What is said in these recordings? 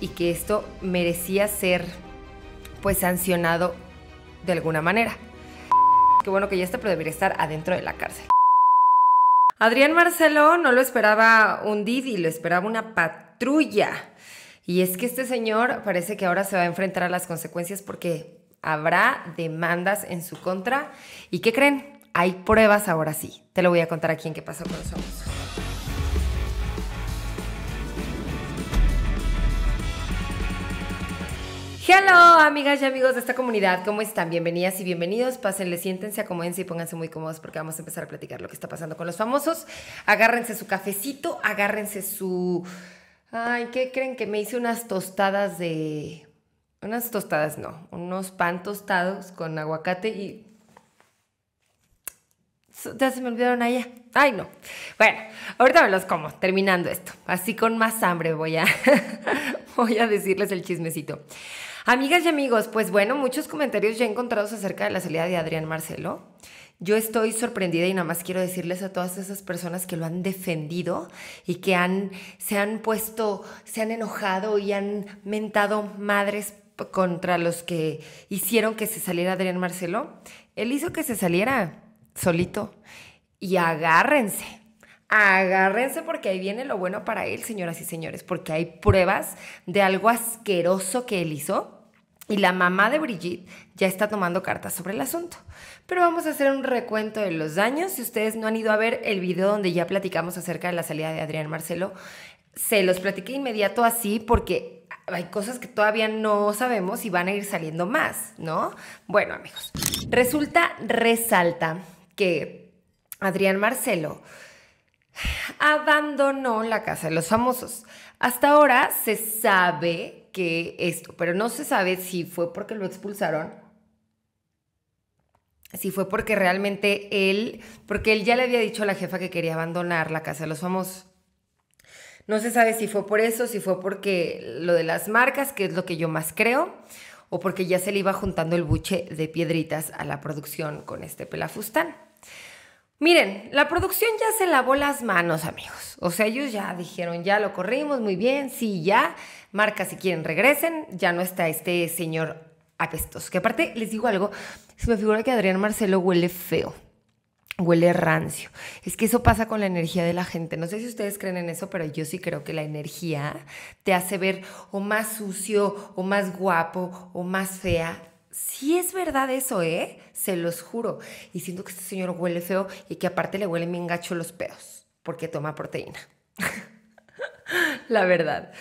y que esto merecía ser pues sancionado de alguna manera. Qué bueno que ya está, pero debería estar adentro de la cárcel. Adrián Marcelo no lo esperaba un Didi, lo esperaba una patrulla. Y es que este señor parece que ahora se va a enfrentar a las consecuencias porque habrá demandas en su contra. ¿Y qué creen? Hay pruebas ahora sí. Te lo voy a contar aquí en qué pasó con los hola amigas y amigos de esta comunidad, ¿cómo están? Bienvenidas y bienvenidos. Pásenle, siéntense, acomódense y pónganse muy cómodos porque vamos a empezar a platicar lo que está pasando con los famosos. Agárrense su cafecito, agárrense su. Ay, ¿qué creen? Que me hice unas tostadas de. Unas tostadas, no. Unos pan tostados con aguacate y. Ya se me olvidaron allá. Ay, no. Bueno, ahorita me los como, terminando esto. Así con más hambre voy a, voy a decirles el chismecito. Amigas y amigos, pues bueno, muchos comentarios ya encontrados acerca de la salida de Adrián Marcelo. Yo estoy sorprendida y nada más quiero decirles a todas esas personas que lo han defendido y que han, se han puesto, se han enojado y han mentado madres contra los que hicieron que se saliera Adrián Marcelo. Él hizo que se saliera solito. Y agárrense, agárrense porque ahí viene lo bueno para él, señoras y señores, porque hay pruebas de algo asqueroso que él hizo y la mamá de Brigitte ya está tomando cartas sobre el asunto. Pero vamos a hacer un recuento de los daños. Si ustedes no han ido a ver el video donde ya platicamos acerca de la salida de Adrián Marcelo, se los platiqué inmediato así porque hay cosas que todavía no sabemos y van a ir saliendo más, ¿no? Bueno, amigos, resulta, resalta que Adrián Marcelo abandonó la casa de los famosos. Hasta ahora se sabe que esto, pero no se sabe si fue porque lo expulsaron, si fue porque realmente él, porque él ya le había dicho a la jefa que quería abandonar la casa de los famosos. No se sabe si fue por eso, si fue porque lo de las marcas, que es lo que yo más creo, o porque ya se le iba juntando el buche de piedritas a la producción con este pelafustán. Miren, la producción ya se lavó las manos, amigos. O sea, ellos ya dijeron, ya lo corrimos, muy bien, sí, ya. Marca si quieren, regresen. Ya no está este señor apestoso. Que aparte, les digo algo, se me figura que Adrián Marcelo huele feo huele rancio. Es que eso pasa con la energía de la gente. No sé si ustedes creen en eso, pero yo sí creo que la energía te hace ver o más sucio, o más guapo, o más fea. Si es verdad eso, ¿eh? Se los juro. Y siento que este señor huele feo y que aparte le huele bien gacho los pedos, porque toma proteína. La verdad.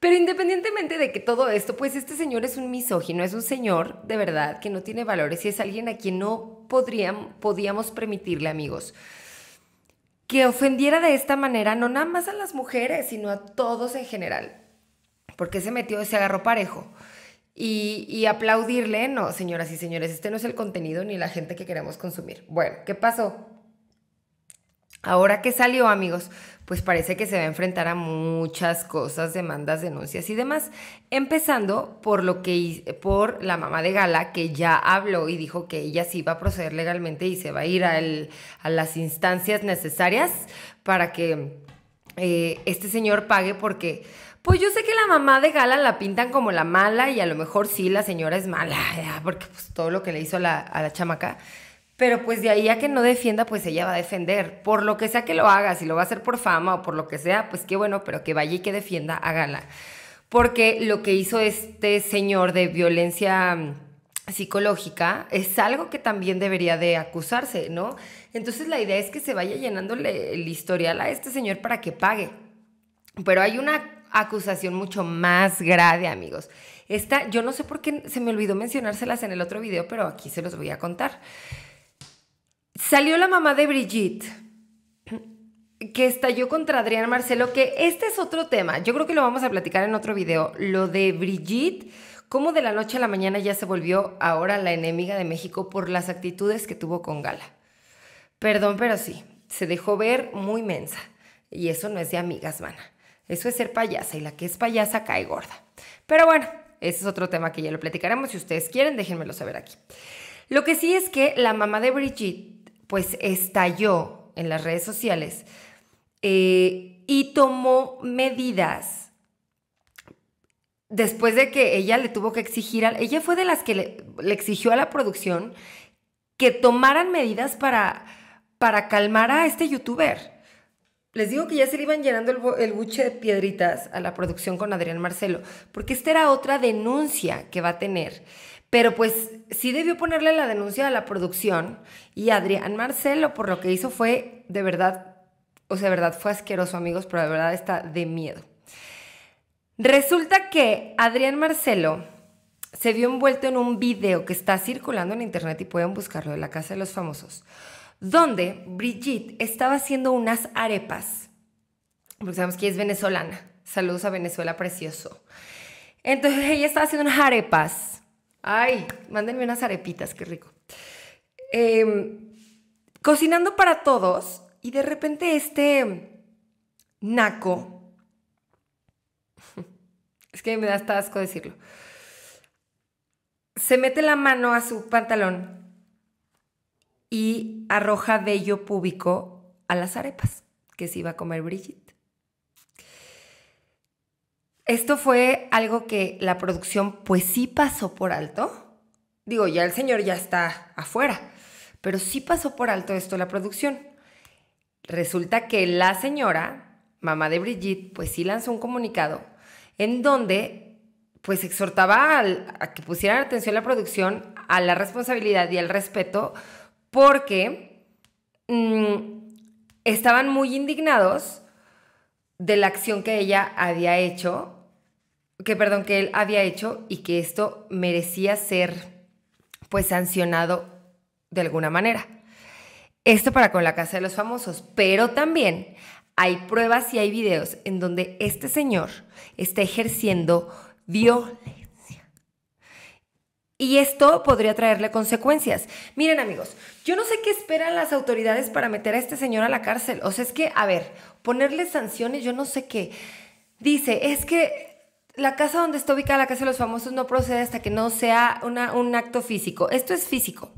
Pero independientemente de que todo esto, pues este señor es un misógino, es un señor de verdad que no tiene valores y es alguien a quien no podríamos podíamos permitirle, amigos, que ofendiera de esta manera no nada más a las mujeres, sino a todos en general. Porque se metió, se agarró parejo y, aplaudirle. No, señoras y señores, este no es el contenido ni la gente que queremos consumir. Bueno, ¿qué pasó? Ahora que salió, amigos, pues parece que se va a enfrentar a muchas cosas, demandas, denuncias y demás. Empezando por lo que por la mamá de Gala, que ya habló y dijo que ella sí va a proceder legalmente y se va a ir a, las instancias necesarias para que eh, este señor pague porque pues yo sé que la mamá de Gala la pintan como la mala y a lo mejor sí, la señora es mala, porque pues todo lo que le hizo a la, chamaca. Pero pues de ahí a que no defienda, pues ella va a defender. Por lo que sea que lo haga, si lo va a hacer por fama o por lo que sea, pues qué bueno, pero que vaya y que defienda a Gala. Porque lo que hizo este señor de violencia mm, psicológica es algo que también debería de acusarse, ¿no? Entonces la idea es que se vaya llenándole el historial a este señor para que pague. Pero hay una acusación mucho más grave, amigos. Esta, yo no sé por qué se me olvidó mencionárselas en el otro video, pero aquí se los voy a contar. Salió la mamá de Brigitte que estalló contra Adrián Marcelo, que este es otro tema. Yo creo que lo vamos a platicar en otro video. Lo de Brigitte, cómo de la noche a la mañana ya se volvió ahora la enemiga de México por las actitudes que tuvo con Gala. Perdón, pero sí, se dejó ver muy mensa. Y eso no es de amigas, vanas eso es ser payasa y la que es payasa cae gorda. Pero bueno, ese es otro tema que ya lo platicaremos. Si ustedes quieren, déjenmelo saber aquí. Lo que sí es que la mamá de Brigitte pues estalló en las redes sociales eh, y tomó medidas después de que ella le tuvo que exigir, a, ella fue de las que le, le, exigió a la producción que tomaran medidas para, para calmar a este youtuber les digo que ya se le iban llenando el, buche de piedritas a la producción con Adrián Marcelo, porque esta era otra denuncia que va a tener. Pero pues sí debió ponerle la denuncia a la producción y Adrián Marcelo por lo que hizo fue de verdad, o sea, de verdad fue asqueroso amigos, pero de verdad está de miedo. Resulta que Adrián Marcelo se vio envuelto en un video que está circulando en internet y pueden buscarlo de la Casa de los Famosos donde Brigitte estaba haciendo unas arepas, porque sabemos que es venezolana. Saludos a Venezuela, precioso. Entonces ella estaba haciendo unas arepas. Ay, mándenme unas arepitas, qué rico. Em, cocinando para todos y de repente este naco, es que me da hasta asco decirlo, se mete la mano a su pantalón y arroja vello púbico a las arepas que se iba a comer Brigitte. Esto fue algo que la producción pues sí pasó por alto. Digo, ya el señor ya está afuera, pero sí pasó por alto esto la producción. Resulta que la señora, mamá de Brigitte, pues sí lanzó un comunicado en donde pues exhortaba a que pusieran atención a la producción, a la responsabilidad y al respeto porque mm, estaban muy indignados de la acción que ella había hecho, que perdón, que él había hecho y que esto merecía ser pues sancionado de alguna manera. Esto para con la casa de los famosos, pero también hay pruebas y hay videos en donde este señor está ejerciendo violencia y esto podría traerle consecuencias. Miren amigos, yo no sé qué esperan las autoridades para meter a este señor a la cárcel. O sea, es que, a ver, ponerle sanciones, yo no sé qué. Dice, es que la casa donde está ubicada la casa de los famosos no procede hasta que no sea un acto físico. Esto es físico.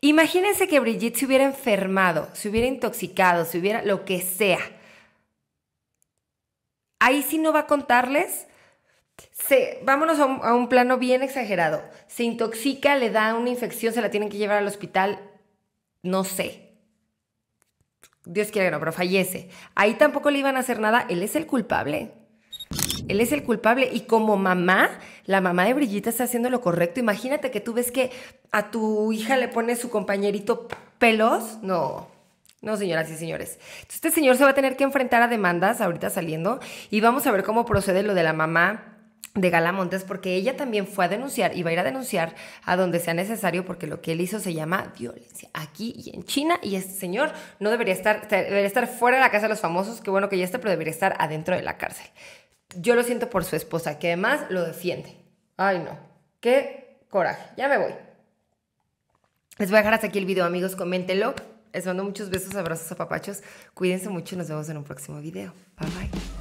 Imagínense que Brigitte se hubiera enfermado, se hubiera intoxicado, se hubiera lo que sea. Ahí sí no va a contarles se, vámonos a un, plano bien exagerado. Se intoxica, le da una infección, se la tienen que llevar al hospital. No sé, Dios quiera que no, pero fallece. Ahí tampoco le iban a hacer nada. Él es el culpable. Él es el culpable. Y como mamá, la mamá de Brillita está haciendo lo correcto. Imagínate que tú ves que a tu hija le pone su compañerito pelos. No. No, señoras y señores. Entonces, este señor se va a tener que enfrentar a demandas ahorita saliendo y vamos a ver cómo procede lo de la mamá de Gala Montes porque ella también fue a denunciar y va a ir a denunciar a donde sea necesario porque lo que él hizo se llama violencia aquí y en China y este señor no debería estar debería estar fuera de la casa de los famosos, que bueno que ya está, pero debería estar adentro de la cárcel. Yo lo siento por su esposa que además lo defiende. Ay, no. Qué coraje. Ya me voy. Les voy a dejar hasta aquí el video, amigos, coméntenlo. Les mando muchos besos, abrazos, a papachos Cuídense mucho y nos vemos en un próximo video. Bye bye.